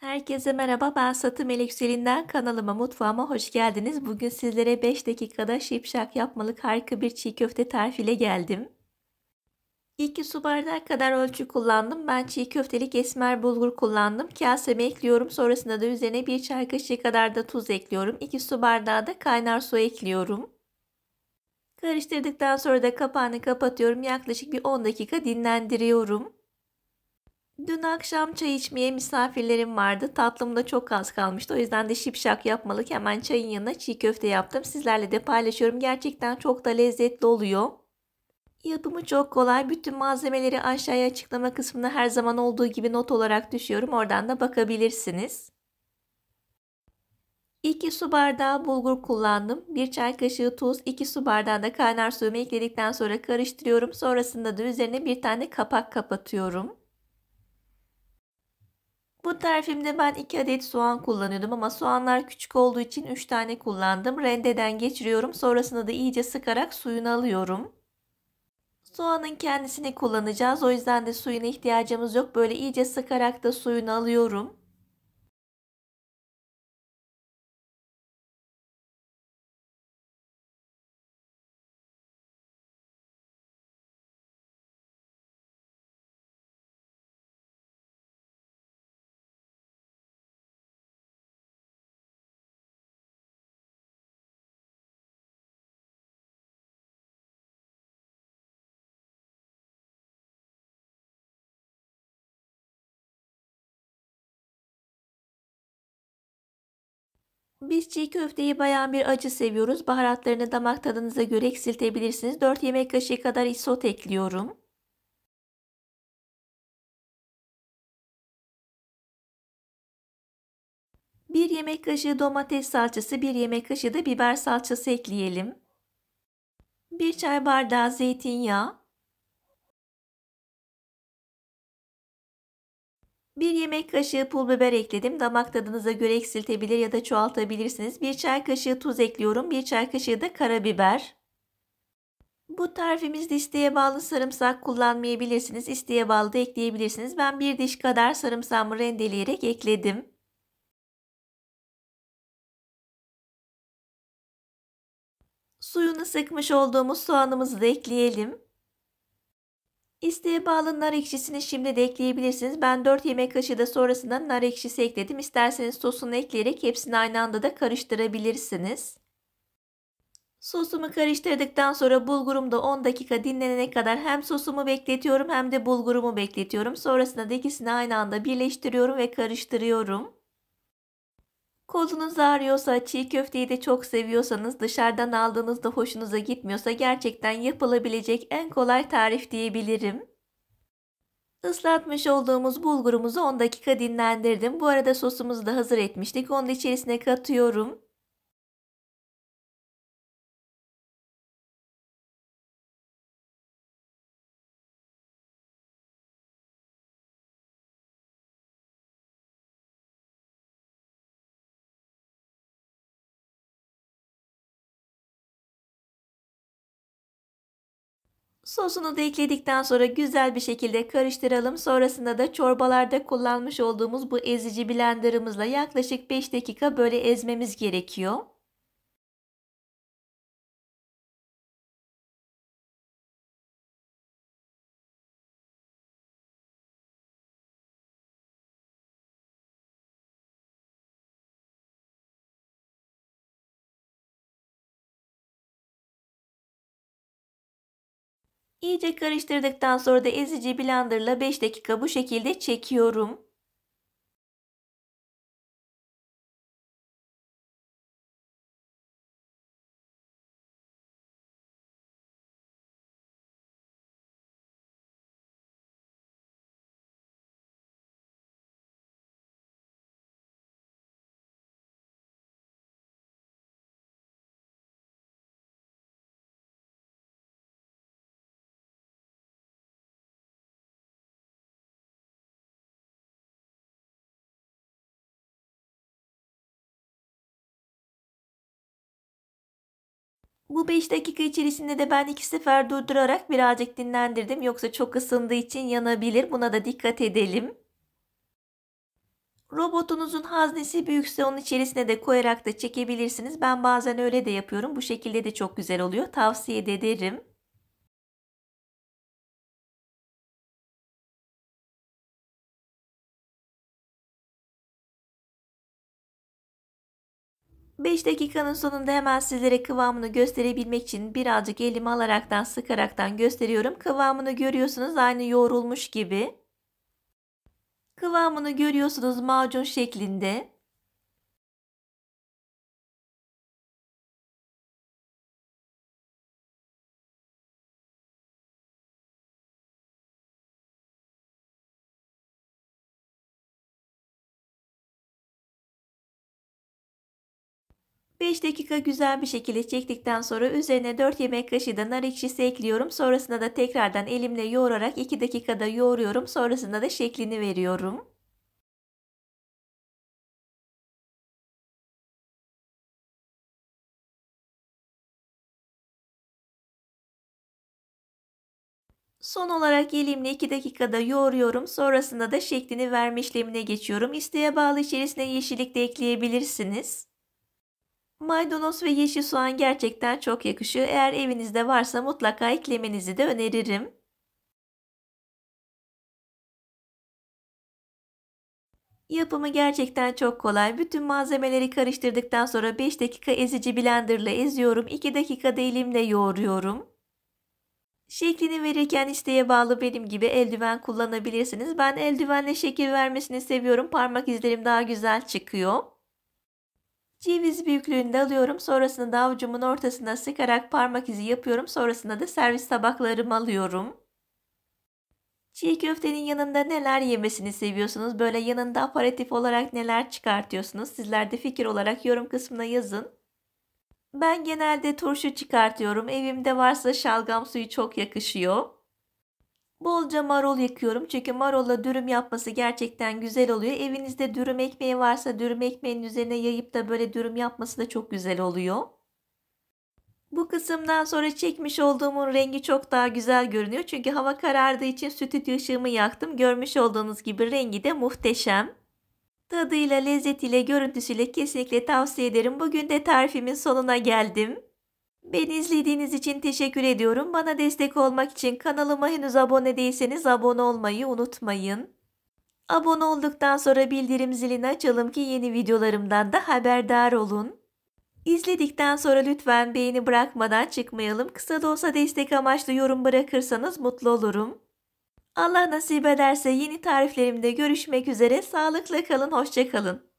Herkese merhaba ben Satı Melek Selin'den kanalıma mutfağıma hoş geldiniz. Bugün sizlere 5 dakikada şipşak yapmalık harika bir çiğ köfte tarifiyle geldim. 2 su bardağı kadar ölçü kullandım. Ben çiğ köftelik esmer bulgur kullandım. Kaseme ekliyorum. Sonrasında da üzerine 1 çay kaşığı kadar da tuz ekliyorum. 2 su bardağı da kaynar su ekliyorum. Karıştırdıktan sonra da kapağını kapatıyorum. Yaklaşık bir 10 dakika dinlendiriyorum. Dün akşam çay içmeye misafirlerim vardı. Tatlım da çok az kalmıştı. O yüzden de şipşak yapmalık hemen çayın yanına çiğ köfte yaptım. Sizlerle de paylaşıyorum. Gerçekten çok da lezzetli oluyor. Yapımı çok kolay. Bütün malzemeleri aşağıya açıklama kısmına her zaman olduğu gibi not olarak düşüyorum. Oradan da bakabilirsiniz. 2 su bardağı bulgur kullandım. 1 çay kaşığı tuz, 2 su bardağı da kaynar suyumu ekledikten sonra karıştırıyorum. Sonrasında da üzerine bir tane kapak kapatıyorum. Bu tarifimde ben 2 adet soğan kullanıyordum ama soğanlar küçük olduğu için 3 tane kullandım. Rendeden geçiriyorum. Sonrasında da iyice sıkarak suyunu alıyorum. Soğanın kendisini kullanacağız. O yüzden de suyuna ihtiyacımız yok. Böyle iyice sıkarak da suyunu alıyorum. Biz çiğ köfteyi bayan bir acı seviyoruz. Baharatlarını damak tadınıza göre eksiltebilirsiniz. 4 yemek kaşığı kadar isot ekliyorum. Bir yemek kaşığı domates salçası, bir yemek kaşığı da biber salçası ekleyelim. Bir çay bardağı zeytinyağı. 1 yemek kaşığı pul biber ekledim. Damak tadınıza göre eksiltebilir ya da çoğaltabilirsiniz. 1 çay kaşığı tuz ekliyorum. 1 çay kaşığı da karabiber. Bu tarifimizde isteğe bağlı sarımsak kullanmayabilirsiniz. İsteğe bağlı da ekleyebilirsiniz. Ben 1 diş kadar sarımsağımı rendeleyerek ekledim. Suyunu sıkmış olduğumuz soğanımızı da ekleyelim. İsteğe bağlı nar ekşisini şimdi de ekleyebilirsiniz. Ben 4 yemek kaşığı da sonrasında nar ekşisi ekledim. İsterseniz sosunu ekleyerek hepsini aynı anda da karıştırabilirsiniz. Sosumu karıştırdıktan sonra bulgurum da 10 dakika dinlenene kadar hem sosumu bekletiyorum hem de bulgurumu bekletiyorum. Sonrasında da ikisini aynı anda birleştiriyorum ve karıştırıyorum. Kolunuz ağrıyorsa, çiğ köfteyi de çok seviyorsanız, dışarıdan aldığınızda hoşunuza gitmiyorsa gerçekten yapılabilecek en kolay tarif diyebilirim. Islatmış olduğumuz bulgurumuzu 10 dakika dinlendirdim. Bu arada sosumuzu da hazır etmiştik. Onu da içerisine katıyorum. Sosunu da ekledikten sonra güzel bir şekilde karıştıralım. Sonrasında da çorbalarda kullanmış olduğumuz bu ezici blenderımızla yaklaşık 5 dakika böyle ezmemiz gerekiyor. İyice karıştırdıktan sonra da ezici blenderla 5 dakika bu şekilde çekiyorum. Bu 5 dakika içerisinde de ben iki sefer durdurarak birazcık dinlendirdim. Yoksa çok ısındığı için yanabilir. Buna da dikkat edelim. Robotunuzun haznesi büyükse onun içerisine de koyarak da çekebilirsiniz. Ben bazen öyle de yapıyorum. Bu şekilde de çok güzel oluyor. Tavsiye ederim. 5 dakikanın sonunda hemen sizlere kıvamını gösterebilmek için birazcık elimi alaraktan sıkaraktan gösteriyorum. Kıvamını görüyorsunuz aynı yoğrulmuş gibi. Kıvamını görüyorsunuz macun şeklinde. 5 dakika güzel bir şekilde çektikten sonra üzerine 4 yemek kaşığı da nar ekşisi ekliyorum. Sonrasında da tekrardan elimle yoğurarak 2 dakikada yoğuruyorum. Sonrasında da şeklini veriyorum. Son olarak elimle 2 dakikada yoğuruyorum. Sonrasında da şeklini verme işlemine geçiyorum. İsteğe bağlı içerisine yeşillik de ekleyebilirsiniz. Maydanoz ve yeşil soğan gerçekten çok yakışıyor. Eğer evinizde varsa mutlaka eklemenizi de öneririm. Yapımı gerçekten çok kolay. Bütün malzemeleri karıştırdıktan sonra 5 dakika ezici blenderla eziyorum. 2 dakika dakikada elimle yoğuruyorum. Şeklini verirken isteğe bağlı benim gibi eldiven kullanabilirsiniz. Ben eldivenle şekil vermesini seviyorum. Parmak izlerim daha güzel çıkıyor. Ceviz büyüklüğünde alıyorum. Sonrasında da avucumun ortasına sıkarak parmak izi yapıyorum. Sonrasında da servis tabaklarımı alıyorum. Çiğ köftenin yanında neler yemesini seviyorsunuz? Böyle yanında aparatif olarak neler çıkartıyorsunuz? Sizler de fikir olarak yorum kısmına yazın. Ben genelde turşu çıkartıyorum. Evimde varsa şalgam suyu çok yakışıyor. Bolca marul yakıyorum çünkü marulla dürüm yapması gerçekten güzel oluyor. Evinizde dürüm ekmeği varsa dürüm ekmeğinin üzerine yayıp da böyle dürüm yapması da çok güzel oluyor. Bu kısımdan sonra çekmiş olduğumun rengi çok daha güzel görünüyor. Çünkü hava karardığı için stüdyo ışığımı yaktım. Görmüş olduğunuz gibi rengi de muhteşem. Tadıyla, lezzetiyle, görüntüsüyle kesinlikle tavsiye ederim. Bugün de tarifimin sonuna geldim. Beni izlediğiniz için teşekkür ediyorum. Bana destek olmak için kanalıma henüz abone değilseniz abone olmayı unutmayın. Abone olduktan sonra bildirim zilini açalım ki yeni videolarımdan da haberdar olun. İzledikten sonra lütfen beğeni bırakmadan çıkmayalım. Kısa da olsa destek amaçlı yorum bırakırsanız mutlu olurum. Allah nasip ederse yeni tariflerimde görüşmek üzere. Sağlıkla kalın, hoşçakalın.